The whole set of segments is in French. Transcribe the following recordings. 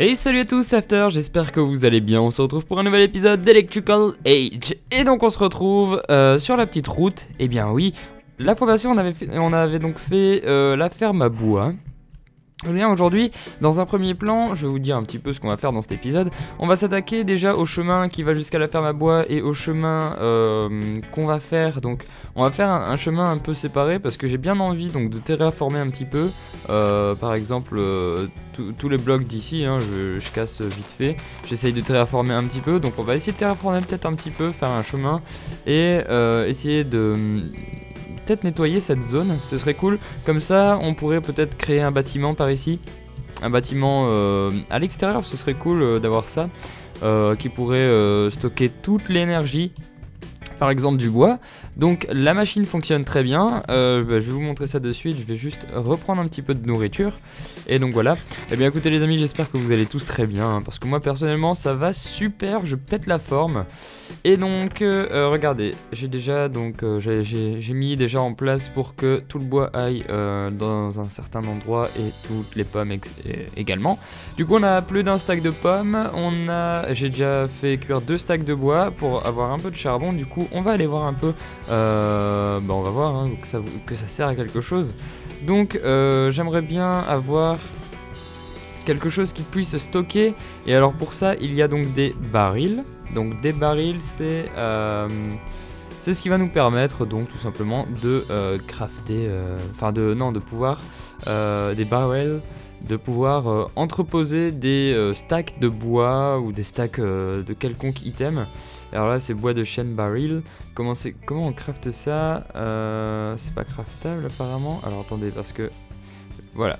Et salut à tous, After, j'espère que vous allez bien, on se retrouve pour un nouvel épisode d'Electrical Age Et donc on se retrouve euh, sur la petite route, et eh bien oui, la formation on avait, fait, on avait donc fait euh, la ferme à bois, eh bien aujourd'hui, dans un premier plan, je vais vous dire un petit peu ce qu'on va faire dans cet épisode. On va s'attaquer déjà au chemin qui va jusqu'à la ferme à bois et au chemin euh, qu'on va faire. Donc on va faire un, chemin un peu séparé parce que j'ai bien envie donc de terraformer un petit peu. Euh, par exemple, euh, tous les blocs d'ici, hein, je, je, casse vite fait. J'essaye de terraformer un petit peu. Donc on va essayer de terraformer peut-être un petit peu, faire un chemin et essayer de peut-être nettoyer cette zone, ce serait cool. Comme ça, on pourrait peut-être créer un bâtiment par ici. Un bâtiment euh, à l'extérieur, ce serait cool euh, d'avoir ça. Euh, qui pourrait stocker toute l'énergie, par exemple du bois. Donc la machine fonctionne très bien. Bah, je vais vous montrer ça de suite. Je vais juste reprendre un petit peu de nourriture. Et donc voilà. et eh bien écoutez les amis, j'espère que vous allez tous très bien. Hein, parce que moi personnellement, ça va super. Je pète la forme. Et donc, euh, euh, regardez, j'ai déjà donc euh, j'ai mis déjà en place pour que tout le bois aille dans un certain endroit et toutes les pommes également. Du coup, on a plus d'un stack de pommes. On a, j'ai déjà fait cuire deux stacks de bois pour avoir un peu de charbon. Du coup, on va aller voir un peu. Bah, on va voir hein, que, ça, que ça sert à quelque chose. Donc, j'aimerais bien avoir quelque chose qui puisse stocker. Et alors pour ça, il y a donc des barils. Donc des barils, euh, c'est ce qui va nous permettre donc tout simplement de euh, crafter, euh, enfin de non de pouvoir des barrels, de pouvoir entreposer des stacks de bois ou des stacks de quelconque item. Alors là c'est bois de chêne baril. Comment, comment on crafte ça C'est pas craftable apparemment. Alors attendez parce que voilà.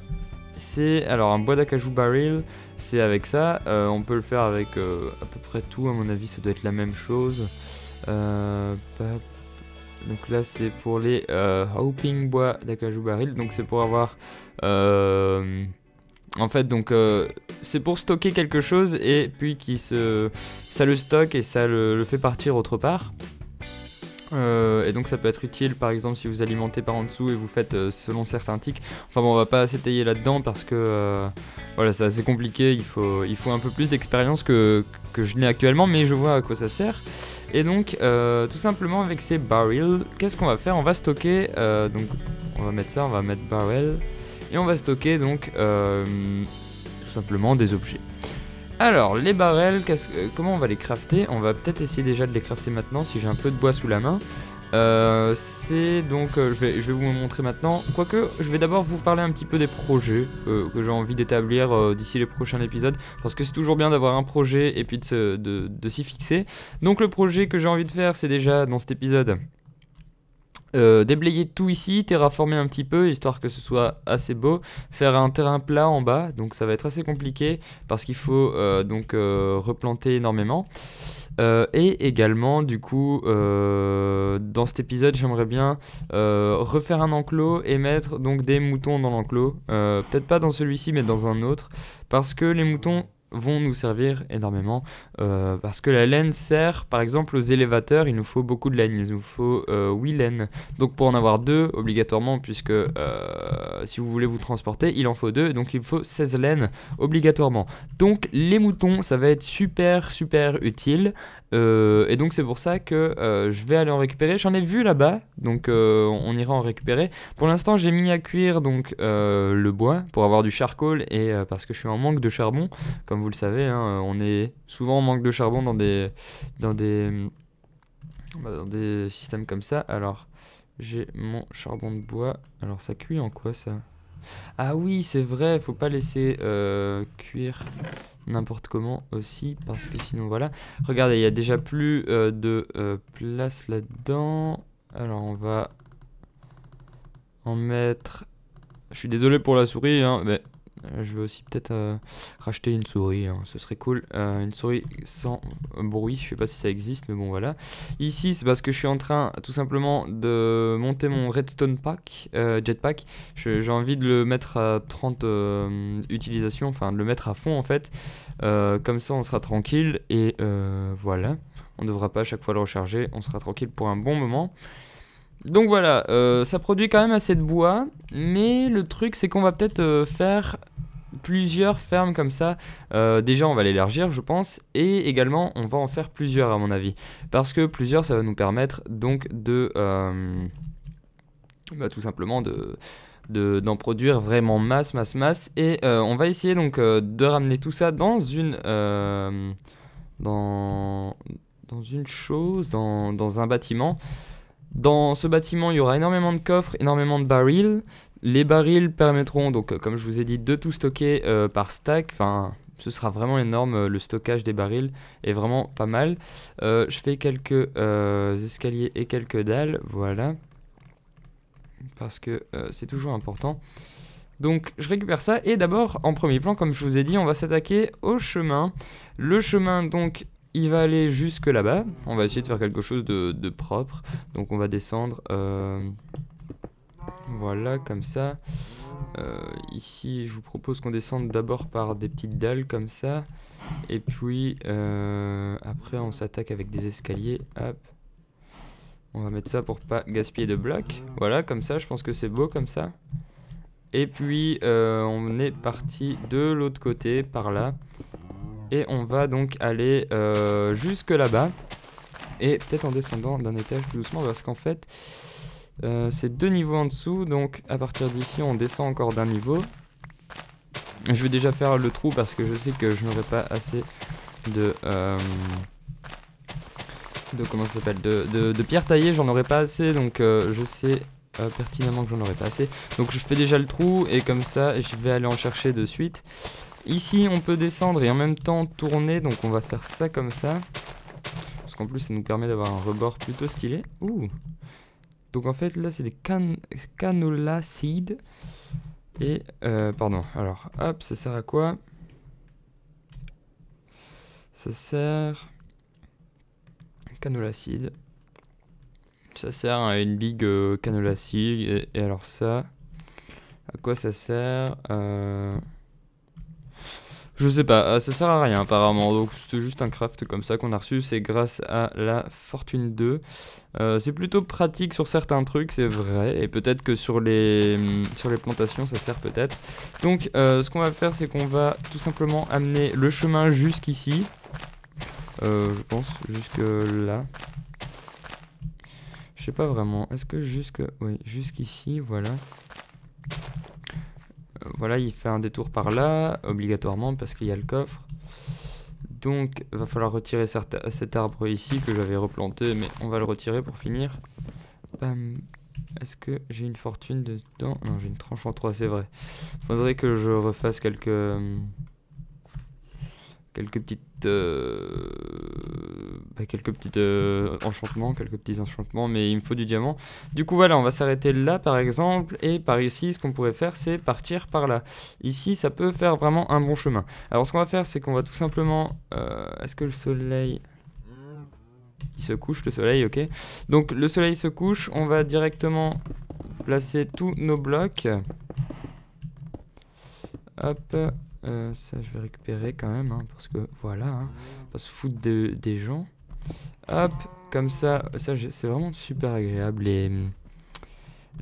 C'est alors un bois d'acajou baril c'est avec ça. Euh, on peut le faire avec euh, à peu près tout, à mon avis, ça doit être la même chose. Euh, donc là, c'est pour les Hoping Bois d'Akajou Baril. Donc c'est pour avoir... en fait, donc c'est pour stocker quelque chose et puis qui se, ça le stocke et ça le fait partir autre part. Euh, et donc ça peut être utile par exemple si vous alimentez par en dessous et vous faites euh, selon certains tics. Enfin bon on va pas s'étayer là-dedans parce que euh, voilà c'est assez compliqué, il faut, un peu plus d'expérience que, que je n'ai actuellement mais je vois à quoi ça sert. Et donc tout simplement avec ces barrels, qu'est-ce qu'on va faire On va stocker, donc on va mettre ça, on va mettre barrel et on va stocker donc tout simplement des objets. Alors, les barrels, comment on va les crafter On va peut-être essayer déjà de les crafter maintenant si j'ai un peu de bois sous la main. Euh, c'est donc, euh, je, vais, vous montrer maintenant. Quoique, je vais d'abord vous parler un petit peu des projets euh, que j'ai envie d'établir d'ici les prochains épisodes. Parce que c'est toujours bien d'avoir un projet et puis de s'y fixer. Donc, le projet que j'ai envie de faire, c'est déjà dans cet épisode euh, déblayer tout ici, terraformer un petit peu, histoire que ce soit assez beau, faire un terrain plat en bas, donc ça va être assez compliqué, parce qu'il faut euh, donc euh, replanter énormément. et également, du coup, dans cet épisode, j'aimerais bien refaire un enclos et mettre donc des moutons dans l'enclos. Peut-être pas dans celui-ci, mais dans un autre, parce que les moutons vont nous servir énormément euh, parce que la laine sert par exemple aux élévateurs, il nous faut beaucoup de laine, il nous faut euh, 8 laines. Donc pour en avoir 2, obligatoirement puisque euh, si vous voulez vous transporter, il en faut deux, donc il faut 16 laines obligatoirement. Donc les moutons, ça va être super super utile euh, et donc c'est pour ça que euh, je vais aller en récupérer. J'en ai vu là-bas, donc euh, on ira en récupérer. Pour l'instant, j'ai mis à cuire donc le bois pour avoir du charcoal et parce que je suis en manque de charbon. Comme vous le savez, hein, on est souvent en manque de charbon dans des dans des bah, dans des systèmes comme ça. Alors j'ai mon charbon de bois. Alors ça cuit en quoi ça ah oui, c'est vrai, faut pas laisser euh, cuire n'importe comment aussi, parce que sinon, voilà. Regardez, il y a déjà plus euh, de euh, place là-dedans. Alors, on va en mettre... Je suis désolé pour la souris, hein, mais euh, je vais aussi peut-être euh, racheter une souris, hein, ce serait cool. Euh, une souris sans bruit, je ne sais pas si ça existe, mais bon voilà. Ici, c'est parce que je suis en train tout simplement de monter mon redstone pack, jetpack. J'ai envie de le mettre à 30 utilisations, enfin de le mettre à fond en fait. comme ça, on sera tranquille et voilà. On ne devra pas à chaque fois le recharger, on sera tranquille pour un bon moment. Donc voilà, euh, ça produit quand même assez de bois, mais le truc c'est qu'on va peut-être euh, faire plusieurs fermes comme ça. Euh, déjà on va l'élargir je pense, et également on va en faire plusieurs à mon avis. Parce que plusieurs ça va nous permettre donc de... Bah, tout simplement de d'en produire vraiment masse, masse, masse. Et on va essayer donc de ramener tout ça dans une... dans, une chose, dans un bâtiment. Dans ce bâtiment, il y aura énormément de coffres, énormément de barils. Les barils permettront, donc, euh, comme je vous ai dit, de tout stocker euh, par stack. Enfin, ce sera vraiment énorme. Euh, le stockage des barils est vraiment pas mal. je fais quelques escaliers et quelques dalles. Voilà. Parce que c'est toujours important. Donc je récupère ça et d'abord en premier plan comme je vous ai dit on va s'attaquer au chemin. Le chemin donc il va aller jusque là-bas. On va essayer de faire quelque chose de, propre. Donc on va descendre. Euh, voilà, comme ça. Euh, ici, je vous propose qu'on descende d'abord par des petites dalles comme ça. Et puis, euh, après, on s'attaque avec des escaliers. Hop. On va mettre ça pour pas gaspiller de blocs. Voilà, comme ça, je pense que c'est beau comme ça. Et puis, on est parti de l'autre côté, par là. Et on va donc aller euh, jusque là-bas. Et peut-être en descendant d'un étage plus doucement parce qu'en fait, euh, c'est deux niveaux en dessous. Donc à partir d'ici, on descend encore d'un niveau. Je vais déjà faire le trou parce que je sais que je n'aurai pas assez de... Euh, de comment ça s'appelle de, de, pierre taillée, j'en aurai pas assez. Donc je sais pertinemment que j'en aurais pas assez. Donc je fais déjà le trou et comme ça je vais aller en chercher de suite. Ici, on peut descendre et en même temps tourner. Donc, on va faire ça comme ça. Parce qu'en plus, ça nous permet d'avoir un rebord plutôt stylé. Ouh Donc, en fait, là, c'est des canolacides. canola seeds. Et, euh, pardon. Alors, hop, ça sert à quoi Ça sert... Canola Ça sert à une big euh, canolacide. canola seed. Et, alors ça... À quoi ça sert euh... Je sais pas, euh, ça sert à rien apparemment, donc c'est juste un craft comme ça qu'on a reçu, c'est grâce à la Fortune 2. Euh, c'est plutôt pratique sur certains trucs, c'est vrai, et peut-être que sur les, mm, sur les plantations ça sert peut-être. Donc euh, ce qu'on va faire c'est qu'on va tout simplement amener le chemin jusqu'ici, je pense jusque là. Je sais pas vraiment, est-ce que jusque... Oui, jusqu'ici, voilà voilà, il fait un détour par là, obligatoirement, parce qu'il y a le coffre. Donc, il va falloir retirer cet arbre ici que j'avais replanté, mais on va le retirer pour finir. Est-ce que j'ai une fortune dedans Non, j'ai une tranche en 3, c'est vrai. Faudrait que je refasse quelques... Hum, quelques petites euh, bah, quelques petites euh, enchantements quelques petits enchantements mais il me faut du diamant du coup voilà on va s'arrêter là par exemple et par ici ce qu'on pourrait faire c'est partir par là ici ça peut faire vraiment un bon chemin alors ce qu'on va faire c'est qu'on va tout simplement euh, est-ce que le soleil il se couche le soleil ok donc le soleil se couche on va directement placer tous nos blocs hop euh, ça, je vais récupérer quand même, hein, parce que voilà, hein. on va se foutre des gens. Hop, comme ça, ça c'est vraiment super agréable les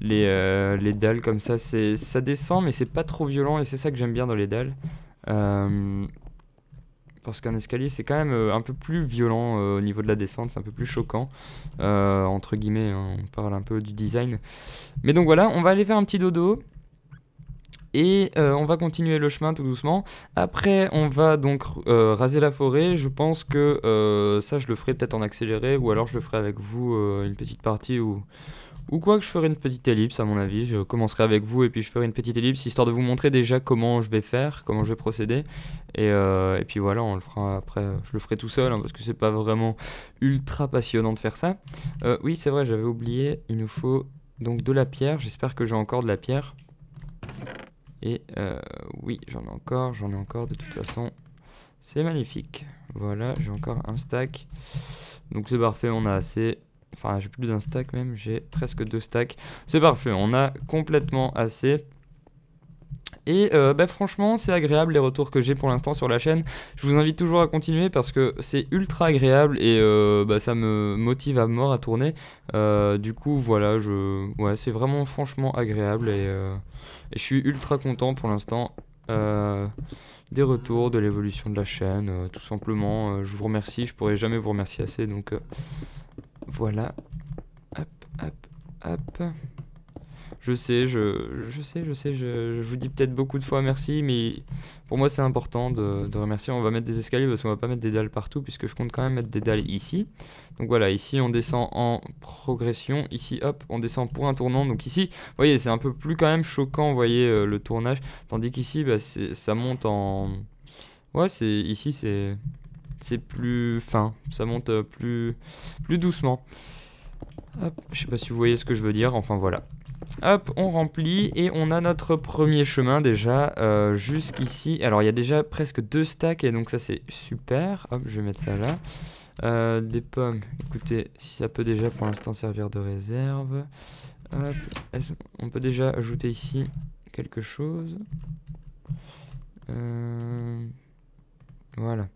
les, euh, les dalles comme ça. ça descend, mais c'est pas trop violent et c'est ça que j'aime bien dans les dalles. Euh, parce qu'un escalier c'est quand même un peu plus violent au niveau de la descente, c'est un peu plus choquant, entre guillemets, hein, on parle un peu du design. Mais donc voilà, on va aller faire un petit dodo, et euh, on va continuer le chemin tout doucement. Après, on va donc euh, raser la forêt. Je pense que euh, ça, je le ferai peut-être en accéléré, ou alors je le ferai avec vous une petite partie ou ou quoi que je ferai une petite ellipse à mon avis. Je commencerai avec vous et puis je ferai une petite ellipse histoire de vous montrer déjà comment je vais faire, comment je vais procéder. Et, puis voilà, on le fera après. Je le ferai tout seul hein, parce que c'est pas vraiment ultra passionnant de faire ça. oui, c'est vrai, j'avais oublié. Il nous faut donc de la pierre. J'espère que j'ai encore de la pierre. Et euh, oui, j'en ai encore, j'en ai encore de toute façon. C'est magnifique. Voilà, j'ai encore un stack. Donc c'est parfait, on a assez. Enfin, j'ai plus d'un stack même, j'ai presque deux stacks. C'est parfait, on a complètement assez. Et euh, bah, franchement, c'est agréable les retours que j'ai pour l'instant sur la chaîne. Je vous invite toujours à continuer parce que c'est ultra agréable et euh, bah, ça me motive à mort à tourner. Euh, du coup, voilà, je... c'est vraiment franchement agréable et, je suis ultra content pour l'instant. des retours, de l'évolution de la chaîne, tout simplement. je vous remercie, je pourrais jamais vous remercier assez, donc voilà. Hop, hop, hop. Je sais, je, je sais, je sais, je, vous dis peut-être beaucoup de fois merci, mais pour moi c'est important de, remercier. On va mettre des escaliers parce qu'on va pas mettre des dalles partout, puisque je compte quand même mettre des dalles ici. Donc voilà, ici on descend en progression, ici hop, on descend pour un tournant. Donc ici, vous voyez, c'est un peu plus quand même choquant, vous voyez, euh, le tournage. Tandis qu'ici, bah, ça monte en... Ouais, c'est ici c'est c'est plus fin, ça monte euh, plus plus doucement. Hop, je sais pas si vous voyez ce que je veux dire, enfin voilà. Hop, on remplit et on a notre premier chemin déjà euh, jusqu'ici. Alors, il y a déjà presque deux stacks et donc ça, c'est super. Hop, je vais mettre ça là. Euh, des pommes, écoutez, si ça peut déjà pour l'instant servir de réserve. Hop, on peut déjà ajouter ici quelque chose. Euh, voilà.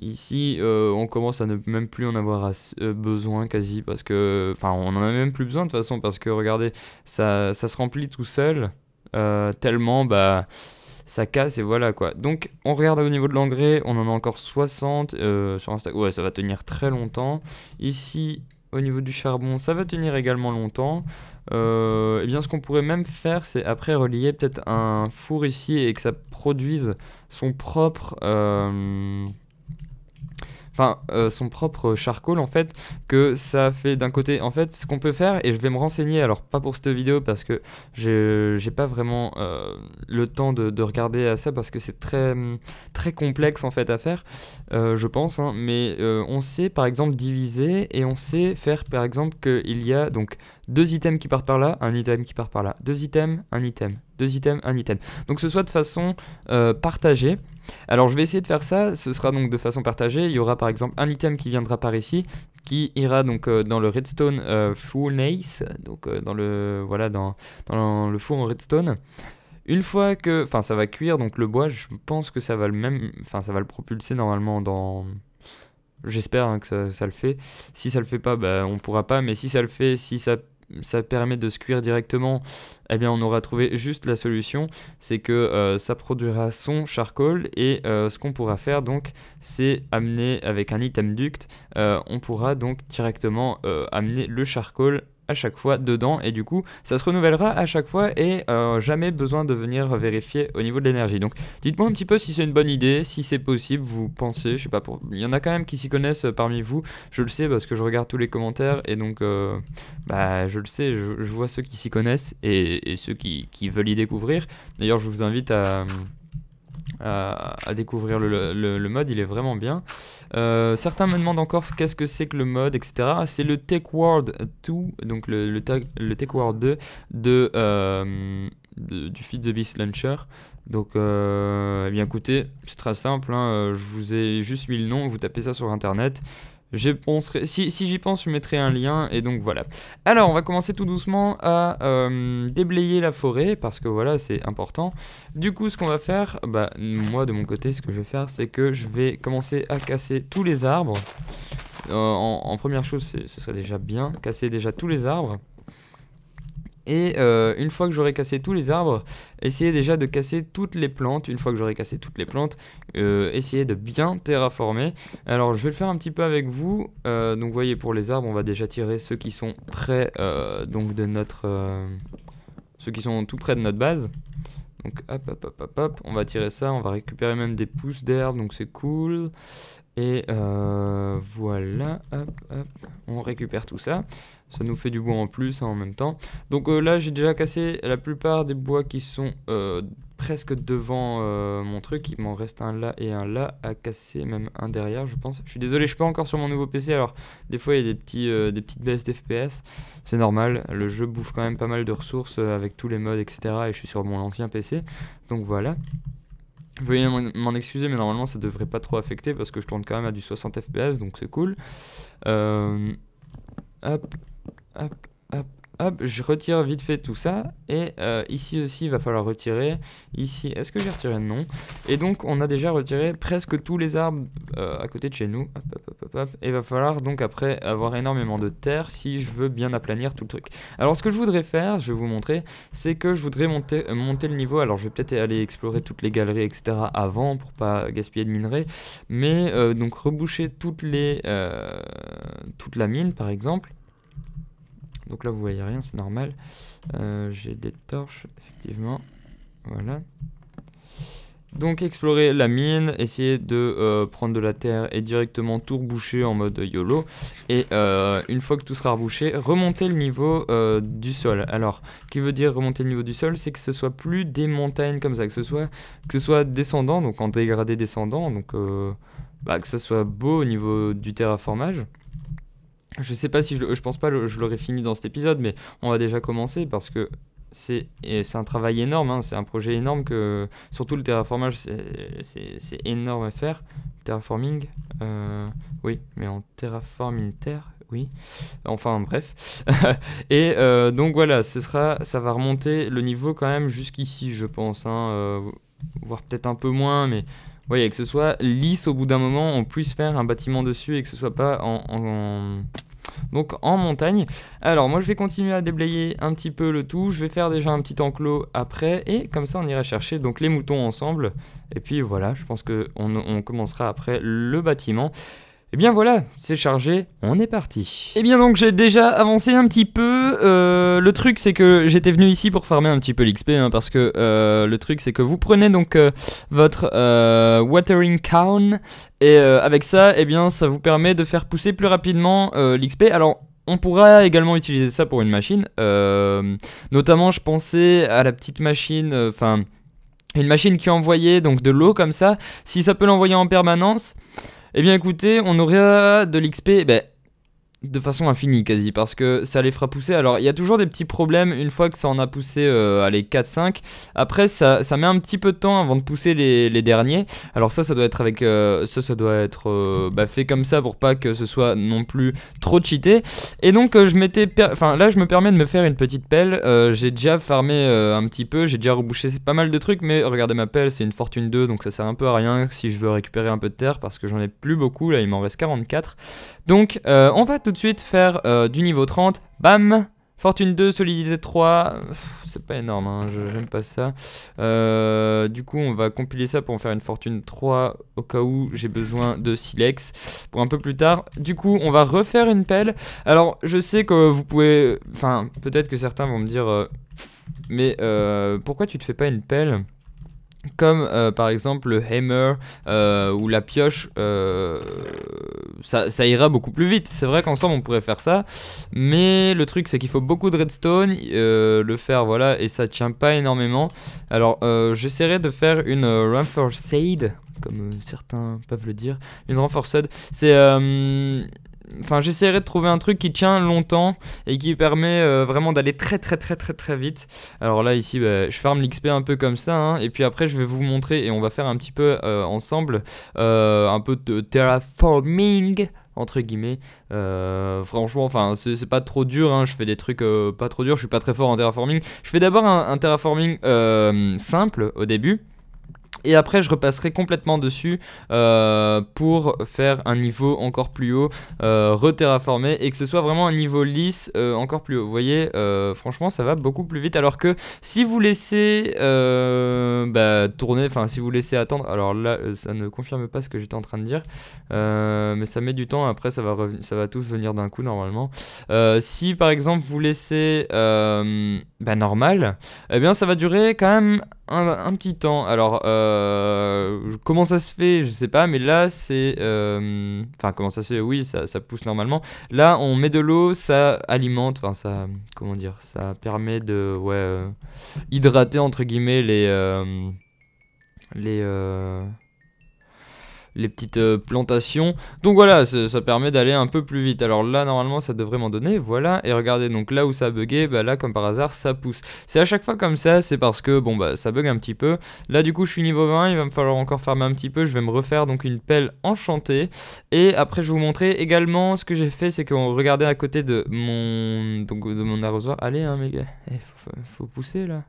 Ici, euh, on commence à ne même plus en avoir euh, besoin quasi parce que... Enfin, on en a même plus besoin de toute façon parce que regardez, ça, se remplit tout seul euh, tellement bah ça casse et voilà quoi. Donc on regarde au niveau de l'engrais, on en a encore 60 sur Instagram. Ouais, ça va tenir très longtemps. Ici, au niveau du charbon, ça va tenir également longtemps. Euh, et eh bien, ce qu'on pourrait même faire, c'est après relier peut-être un four ici et que ça produise son propre enfin euh, son propre charcoal en fait que ça fait d'un côté en fait ce qu'on peut faire et je vais me renseigner alors pas pour cette vidéo parce que j'ai pas vraiment euh, le temps de, regarder à ça parce que c'est très très complexe en fait à faire euh, je pense hein, mais on sait par exemple diviser et on sait faire par exemple qu'il y a donc deux items qui partent par là un item qui part par là deux items un item deux items, un item. Donc ce soit de façon euh, partagée. Alors je vais essayer de faire ça, ce sera donc de façon partagée, il y aura par exemple un item qui viendra par ici, qui ira donc euh, dans le redstone euh, full nace, donc dans le voilà dans, le four en redstone. Une fois que, enfin ça va cuire, donc le bois, je pense que ça va le même, enfin ça va le propulser normalement dans, j'espère hein, que ça, le fait. Si ça le fait pas, bah, on pourra pas, mais si ça le fait, si ça ça permet de se cuire directement, eh bien on aura trouvé juste la solution, c'est que euh, ça produira son charcoal et euh, ce qu'on pourra faire donc c'est amener avec un item duct, euh, on pourra donc directement amener le charcoal à chaque fois dedans et du coup ça se renouvellera à chaque fois et euh, jamais besoin de venir vérifier au niveau de l'énergie. Donc dites-moi un petit peu si c'est une bonne idée, si c'est possible, vous pensez, je sais pas, pour... il y en a quand même qui s'y connaissent euh, parmi vous, je le sais parce que je regarde tous les commentaires et donc euh, bah, je le sais, je, vois ceux qui s'y connaissent et, ceux qui veulent y découvrir. D'ailleurs je vous invite à à, découvrir le, le, mode, il est vraiment bien. Euh, certains me demandent encore qu'est-ce que c'est que le mode, etc. C'est le Tech World 2, donc le, le, le Tech World 2 euh, de, du Feed the Beast Launcher. Donc, euh, eh bien écoutez, c'est très simple, hein, je vous ai juste mis le nom, vous tapez ça sur internet si, j'y pense, je mettrai un lien, et donc voilà. Alors, on va commencer tout doucement à euh, déblayer la forêt, parce que voilà, c'est important. Du coup, ce qu'on va faire, bah, moi, de mon côté, ce que je vais faire, c'est que je vais commencer à casser tous les arbres. Euh, en, en, première chose, ce serait déjà bien, casser déjà tous les arbres. Et euh, une fois que j'aurai cassé tous les arbres, essayez déjà de casser toutes les plantes. Une fois que j'aurai cassé toutes les plantes, euh, essayez de bien terraformer. Alors je vais le faire un petit peu avec vous. Euh, donc vous voyez pour les arbres, on va déjà tirer ceux qui sont près donc de notre... ceux qui sont tout près de notre base. Donc hop, hop, hop, hop, hop, on va tirer ça, on va récupérer même des pousses d'herbe, donc c'est cool. Et euh, voilà, on récupère tout ça. Ça nous fait du bois en plus hein, en même temps. Donc euh, là, j'ai déjà cassé la plupart des bois qui sont euh, presque devant mon truc. Il m'en reste un là et un là à casser, même un derrière, je pense. Je suis désolé, je suis pas encore sur mon nouveau PC. Alors, des fois, il y a des, petits, des petites baisses d'FPS. C'est normal, le jeu bouffe quand même pas mal de ressources avec tous les modes, etc. Et je suis sur mon ancien PC. Donc voilà. Veuillez m'en excuser, mais normalement ça devrait pas trop affecter parce que je tourne quand même à du 60 fps, donc c'est cool. Euh, hop, hop, hop, Hop, je retire vite fait tout ça. Et euh, ici aussi, il va falloir retirer. Ici, est-ce que j'ai retiré Non. Et donc, on a déjà retiré presque tous les arbres euh, à côté de chez nous. Hop, hop, hop, hop. Et il va falloir donc après avoir énormément de terre si je veux bien aplanir tout le truc. Alors, ce que je voudrais faire, je vais vous montrer, c'est que je voudrais monter, euh, le niveau. Alors, je vais peut-être aller explorer toutes les galeries, etc. avant pour pas gaspiller de minerai, Mais donc, reboucher toutes les, toute la mine, par exemple. Donc là, vous voyez rien, c'est normal. Euh, j'ai des torches, effectivement. Voilà. Donc explorer la mine, essayer de euh, prendre de la terre et directement tout reboucher en mode YOLO. Et euh, une fois que tout sera rebouché, remonter le niveau du sol. Alors, qui veut dire remonter le niveau du sol C'est que ce soit plus des montagnes comme ça, que ce soit, que ce soit descendant, donc en dégradé descendant, donc bah, que ce soit beau au niveau du terraformage. Je sais pas si je, pense pas le, je l'aurais fini dans cet épisode, mais on va déjà commencer parce que c'est, c'est un travail énorme, hein, c'est un projet énorme que surtout le terraformage c'est, énorme à faire. Terraforming, euh, oui, mais on terraforme une terre, oui. Enfin bref. et euh, donc voilà, ce sera, ça va remonter le niveau quand même jusqu'ici, je pense, hein, euh, peut-être un peu moins, mais oui, et que ce soit lisse au bout d'un moment, on puisse faire un bâtiment dessus et que ce soit pas en... Donc en montagne. Alors moi je vais continuer à déblayer un petit peu le tout. Je vais faire déjà un petit enclos après. Et comme ça on ira chercher donc les moutons ensemble. Et puis voilà, je pense qu'on on commencera après le bâtiment. Et eh bien voilà, c'est chargé, on est parti. Et eh bien donc j'ai déjà avancé un petit peu. Euh, le truc c'est que j'étais venu ici pour farmer un petit peu l'XP hein, parce que euh, le truc c'est que vous prenez donc euh, votre watering can et avec ça, et eh bien ça vous permet de faire pousser plus rapidement l'XP. Alors on pourra également utiliser ça pour une machine. notamment je pensais à la petite machine, enfin une machine qui envoyait donc de l'eau comme ça. Si ça peut l'envoyer en permanence. Eh bien écoutez, on aurait de l'XP, ben, de façon infinie quasi parce que ça les fera pousser alors il y a toujours des petits problèmes une fois que ça en a poussé euh, les 4-5 après ça, ça, met un petit peu de temps avant de pousser les, derniers alors ça ça doit être avec euh, ça doit être euh, bah, fait comme ça pour pas que ce soit non plus trop cheaté et donc euh, je enfin là je me permets de me faire une petite pelle j'ai déjà farmé un petit peu j'ai déjà rebouché pas mal de trucs mais regardez ma pelle c'est une fortune 2 donc ça sert un peu à rien si je veux récupérer un peu de terre parce que j'en ai plus beaucoup là il m'en reste 44 donc, euh, on va tout de suite faire euh, du niveau 30. Bam Fortune 2, solidité 3. C'est pas énorme, hein, je j'aime pas ça. Euh, du coup, on va compiler ça pour en faire une fortune 3 au cas où j'ai besoin de silex pour un peu plus tard. Du coup, on va refaire une pelle. Alors, je sais que vous pouvez... Enfin, peut-être que certains vont me dire... mais pourquoi tu te fais pas une pelle comme euh, par exemple le hammer euh, ou la pioche, euh, ça, ira beaucoup plus vite. C'est vrai qu'ensemble on pourrait faire ça, mais le truc c'est qu'il faut beaucoup de redstone, le faire voilà, et ça tient pas énormément. Alors j'essaierai de faire une renforced, comme certains peuvent le dire, une renforced. C'est enfin, j'essaierai de trouver un truc qui tient longtemps et qui permet euh, vraiment d'aller très très très très très vite. Alors là, ici, bah, je ferme l'XP un peu comme ça, hein, et puis après, je vais vous montrer et on va faire un petit peu euh, ensemble euh, un peu de terraforming entre guillemets. franchement, enfin, c'est pas trop dur. Hein, je fais des trucs pas trop durs. Je suis pas très fort en terraforming. Je fais d'abord un, terraforming simple au début. Et après, je repasserai complètement dessus euh, pour faire un niveau encore plus haut, euh, terraformer et que ce soit vraiment un niveau lisse euh, encore plus haut. Vous voyez, euh, franchement, ça va beaucoup plus vite. Alors que si vous laissez bah, tourner, enfin, si vous laissez attendre, alors là, ça ne confirme pas ce que j'étais en train de dire, mais ça met du temps. Après, ça va, ça va tous venir d'un coup, normalement. si, par exemple, vous laissez bah, normal, eh bien, ça va durer quand même un, petit temps. Alors, euh, comment ça se fait Je sais pas, mais là, c'est. Euh, enfin, comment ça se fait Oui, ça, pousse normalement. Là, on met de l'eau, ça alimente, enfin, ça. Comment dire Ça permet de. Ouais. Euh, hydrater, entre guillemets, les. les les petites euh, plantations. Donc voilà, ça permet d'aller un peu plus vite. Alors là, normalement, ça devrait m'en donner. Voilà, et regardez, donc là où ça a bugué, bah là, comme par hasard, ça pousse. C'est à chaque fois comme ça, c'est parce que, bon, bah, ça bug un petit peu. Là, du coup, je suis niveau 20, il va me falloir encore fermer un petit peu. Je vais me refaire donc une pelle enchantée. Et après, je vais vous montrer également ce que j'ai fait, c'est qu'on regardait à côté de mon, donc, de mon arrosoir. Allez, hein, mes gars, il eh, faut pousser, là.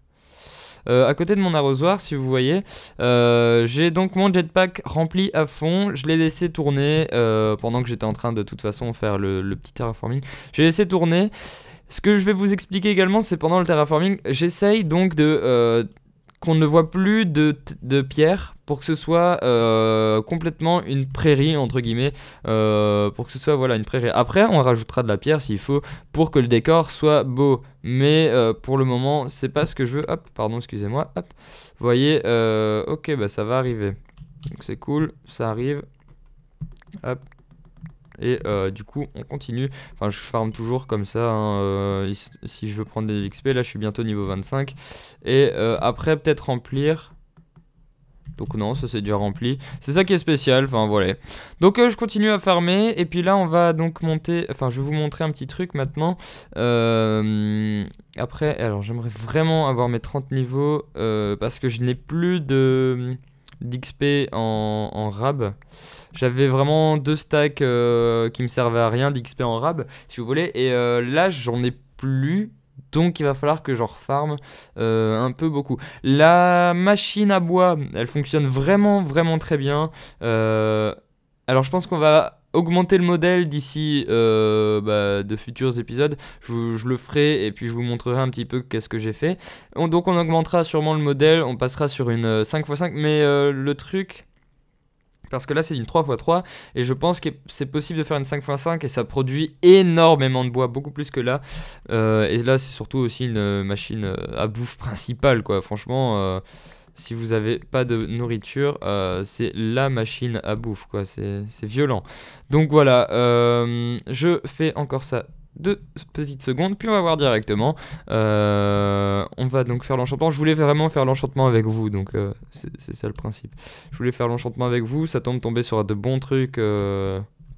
Euh, à côté de mon arrosoir, si vous voyez, euh, j'ai donc mon jetpack rempli à fond. Je l'ai laissé tourner euh, pendant que j'étais en train de, toute façon faire le, petit terraforming. J'ai laissé tourner. Ce que je vais vous expliquer également, c'est pendant le terraforming, j'essaye donc de qu'on ne voit plus de, pierre, pour que ce soit euh, complètement une prairie entre guillemets euh, pour que ce soit voilà une prairie après on rajoutera de la pierre s'il faut pour que le décor soit beau mais euh, pour le moment c'est pas ce que je veux hop pardon excusez-moi vous voyez ok bah ça va arriver donc c'est cool ça arrive hop et euh, du coup, on continue. Enfin, je farme toujours comme ça. Hein, euh, si je veux prendre des XP, là, je suis bientôt niveau 25. Et euh, après, peut-être remplir... Donc non, ça c'est déjà rempli. C'est ça qui est spécial, enfin voilà. Donc je continue à farmer, et puis là on va donc monter... Enfin je vais vous montrer un petit truc maintenant. Après, alors j'aimerais vraiment avoir mes 30 niveaux, parce que je n'ai plus de d'XP en, rab. J'avais vraiment deux stacks euh, qui me servaient à rien d'XP en rab, si vous voulez. Et euh, là, j'en ai plus. Donc il va falloir que j'en refarme euh, un peu beaucoup. La machine à bois, elle fonctionne vraiment vraiment très bien. alors je pense qu'on va augmenter le modèle d'ici euh, bah, de futurs épisodes. Je, le ferai et puis je vous montrerai un petit peu qu'est-ce que j'ai fait. donc on augmentera sûrement le modèle, on passera sur une 5x5, euh, mais euh, le truc... Parce que là c'est une 3x3 et je pense que c'est possible de faire une 5x5 et ça produit énormément de bois, beaucoup plus que là. et là c'est surtout aussi une machine à bouffe principale quoi, franchement si vous n'avez pas de nourriture, euh, c'est la machine à bouffe, quoi. C'est violent. Donc voilà, euh, je fais encore ça deux petites secondes, puis on va voir directement. Euh, on va donc faire l'enchantement. Je voulais vraiment faire l'enchantement avec vous, donc c'est ça le principe. Je voulais faire l'enchantement avec vous, ça tombe tomber sur de bons trucs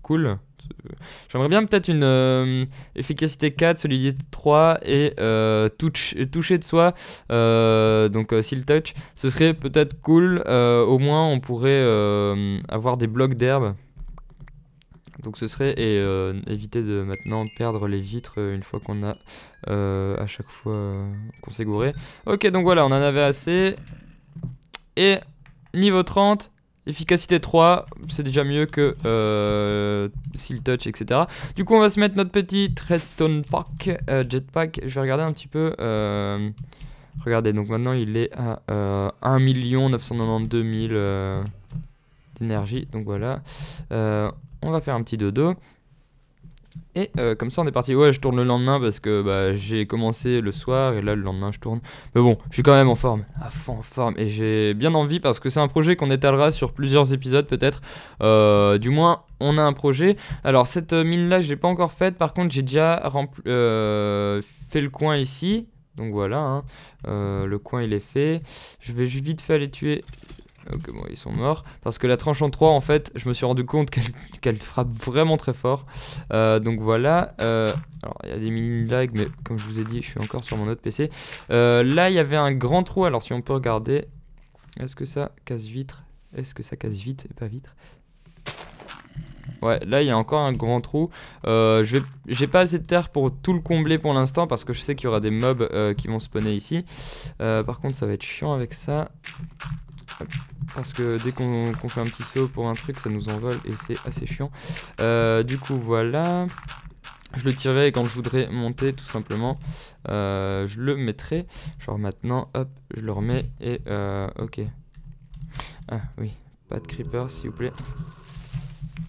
cool. Euh, j'aimerais bien peut-être une euh, efficacité 4, solidité 3 et euh, toucher de soi. donc s'il touch, ce serait peut-être cool. au moins on pourrait avoir des blocs d'herbe. Donc ce serait et éviter de maintenant perdre les vitres une fois qu'on a à chaque fois qu'on s'est gouré. Ok donc voilà on en avait assez. Et niveau 30, Efficacité 3, c'est déjà mieux que euh, Seal Touch, etc. Du coup, on va se mettre notre petit Redstone Pack, euh, Jetpack. Je vais regarder un petit peu. Euh, regardez, donc maintenant il est à 1 992 000 d'énergie. Donc voilà. on va faire un petit dodo. Et euh, comme ça, on est parti. Ouais, je tourne le lendemain parce que bah, j'ai commencé le soir et là, le lendemain, je tourne. Mais bon, je suis quand même en forme, à fond en forme. Et j'ai bien envie parce que c'est un projet qu'on étalera sur plusieurs épisodes, peut-être. Euh, du moins, on a un projet. Alors, cette euh, mine-là, je l'ai pas encore faite. Par contre, j'ai déjà fait le coin ici. Donc voilà, hein. le coin il est fait. Je vais juste vite fait aller tuer ah, ok, bon, ils sont morts. Parce que la tranche en 3, en fait, je me suis rendu compte qu'elle frappe vraiment très fort. Euh, donc voilà. Euh, alors, il y a des mini-lags, mais comme je vous ai dit, je suis encore sur mon autre PC. Euh, là, il y avait un grand trou. Alors, si on peut regarder. Est-ce que ça casse vitre Est-ce que ça casse vite et pas vitre Ouais, là il y a encore un grand trou. J'ai pas assez de terre pour tout le combler pour l'instant parce que je sais qu'il y aura des mobs qui vont spawner ici. par contre, ça va être chiant avec ça parce que dès qu'on fait un petit saut pour un truc, ça nous envole et c'est assez chiant. Euh, du coup, voilà. Je le tirerai quand je voudrais monter, tout simplement, euh, je le mettrai. Genre maintenant, hop, je le remets et euh, ok. Ah oui, pas de creeper s'il vous plaît.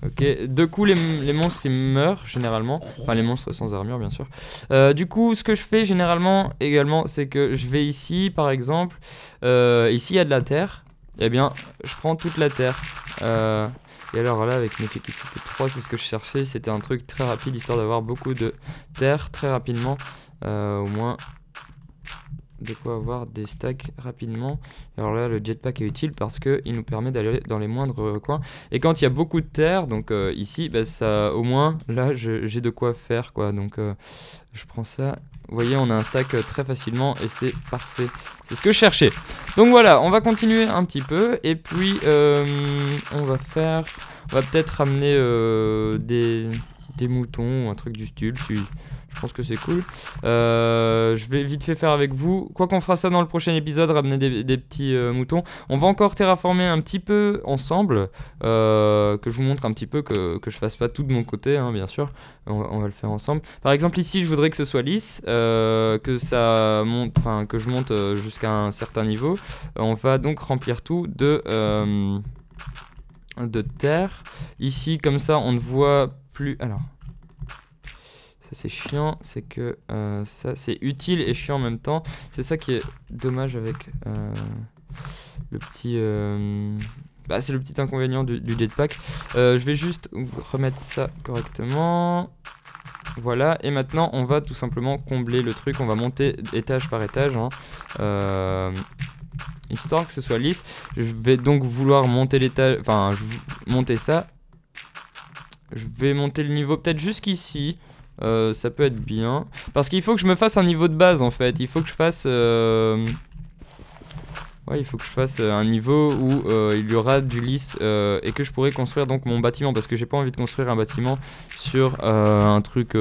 Ok, de coup les, monstres ils meurent généralement, enfin les monstres sans armure bien sûr. du coup ce que je fais généralement également c'est que je vais ici par exemple, ici il y a de la terre, eh bien, je prends toute la terre. Euh, et alors là, avec une efficacité 3, c'est ce que je cherchais. C'était un truc très rapide, histoire d'avoir beaucoup de terre très rapidement. Euh, au moins, de quoi avoir des stacks rapidement. Alors là, le jetpack est utile parce qu'il nous permet d'aller dans les moindres coins. Et quand il y a beaucoup de terre, donc euh, ici, bah, ça, au moins, là, j'ai de quoi faire. quoi. Donc, je prends ça vous voyez, on a un stack euh, très facilement et c'est parfait. C'est ce que je cherchais. Donc voilà, on va continuer un petit peu. Et puis, euh, on va faire... On va peut-être ramener euh, des, des moutons, un truc du style. Je pense que c'est cool. Euh, je vais vite fait faire avec vous. Quoi qu'on fera ça dans le prochain épisode, ramener des, petits euh, moutons. On va encore terraformer un petit peu ensemble. Euh, que je vous montre un petit peu, que, que je fasse pas tout de mon côté, hein, bien sûr. On, va le faire ensemble. Par exemple, ici, je voudrais que ce soit lisse. que ça monte, que je monte jusqu'à un certain niveau. on va donc remplir tout de... de terre ici comme ça on ne voit plus alors c'est chiant, c'est que euh, ça c'est utile et chiant en même temps. C'est ça qui est dommage avec euh, le petit... Euh, bah c'est le petit inconvénient du, du jetpack. je vais juste remettre ça correctement. Voilà, et maintenant on va tout simplement combler le truc, on va monter étage par étage. Hein. histoire que ce soit lisse. Je vais donc vouloir monter l'étage, enfin monter ça. Je vais monter le niveau peut-être jusqu'ici. Euh, ça peut être bien. Parce qu'il faut que je me fasse un niveau de base en fait. Il faut que je fasse... Euh, ouais, il faut que je fasse euh, un niveau où il y aura du lisse et que je pourrai construire donc mon bâtiment. Parce que j'ai pas envie de construire un bâtiment sur un truc...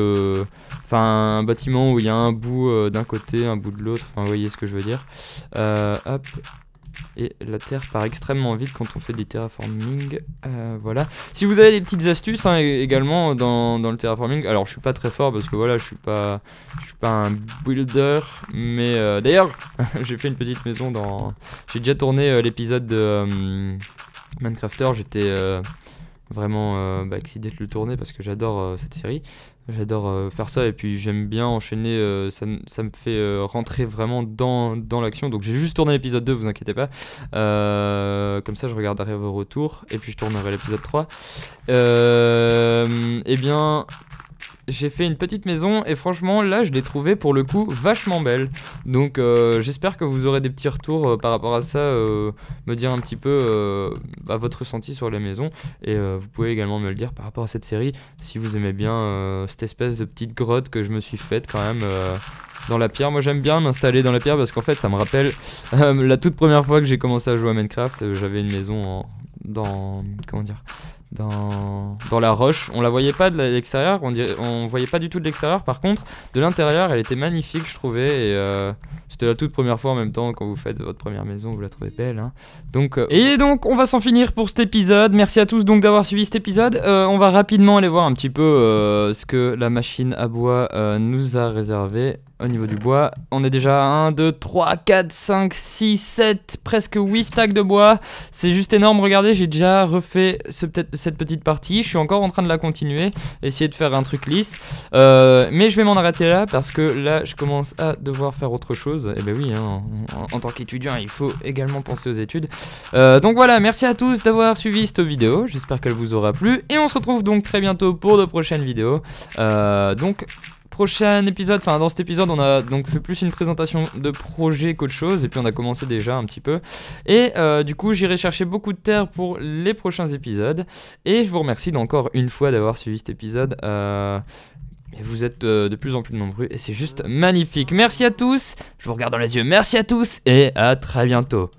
Enfin, un bâtiment où il y a un bout d'un côté, un bout de l'autre. Enfin, vous voyez ce que je veux dire. hop et la terre part extrêmement vite quand on fait du terraforming. Euh, voilà. Si vous avez des petites astuces hein, également dans, le terraforming, alors je suis pas très fort parce que voilà, je suis pas, je suis pas un builder, mais euh, d'ailleurs, j'ai fait une petite maison dans. J'ai déjà tourné euh, l'épisode de Minecrafter, j'étais vraiment bah, excité de le tourner parce que j'adore cette série. J'adore euh, faire ça et puis j'aime bien enchaîner, euh, ça, me fait euh, rentrer vraiment dans, l'action. Donc j'ai juste tourné l'épisode 2, vous inquiétez pas. comme ça je regarderai vos retours et puis je tournerai l'épisode 3. Eh bien j'ai fait une petite maison et franchement là je l'ai trouvée pour le coup vachement belle. Donc euh, j'espère que vous aurez des petits retours euh, par rapport à ça, euh, me dire un petit peu bah, votre ressenti sur la maison et vous pouvez également me le dire par rapport à cette série si vous aimez bien cette espèce de petite grotte que je me suis faite quand même dans la pierre. Moi j'aime bien m'installer dans la pierre parce qu'en fait ça me rappelle la toute première fois que j'ai commencé à jouer à Minecraft, j'avais une maison dans comment dire dans, la roche. On la voyait pas de l'extérieur, on, voyait pas du tout de l'extérieur. Par contre, de l'intérieur, elle était magnifique, je trouvais. Et euh, c'était la toute première fois en même temps quand vous faites votre première maison, vous la trouvez belle. Hein. Donc, euh, et donc, on va s'en finir pour cet épisode. Merci à tous donc d'avoir suivi cet épisode. Euh, on va rapidement aller voir un petit peu ce que la machine à bois nous a réservé au niveau du bois. On est déjà à 1, 2, 3, 4, 5, 6, 7, presque 8 stacks de bois. C'est juste énorme. Regardez, j'ai déjà refait ce peut-être cette petite partie. Je suis encore en train de la continuer, essayer de faire un truc lisse. Euh, mais je vais m'en arrêter là parce que là, je commence à devoir faire autre chose. Et eh ben oui, hein, en, tant qu'étudiant, il faut également penser aux études. Euh, donc voilà, merci à tous d'avoir suivi cette vidéo. J'espère qu'elle vous aura plu. Et on se retrouve donc très bientôt pour de prochaines vidéos. Euh, donc prochain épisode, enfin dans cet épisode, on a donc fait plus une présentation de projet qu'autre chose, et puis on a commencé déjà un petit peu. Et euh, du coup, j'irai chercher beaucoup de terre pour les prochains épisodes. Et je vous remercie encore une fois d'avoir suivi cet épisode. Euh, vous êtes euh, de plus en plus nombreux, et c'est juste magnifique. Merci à tous, je vous regarde dans les yeux, merci à tous, et à très bientôt.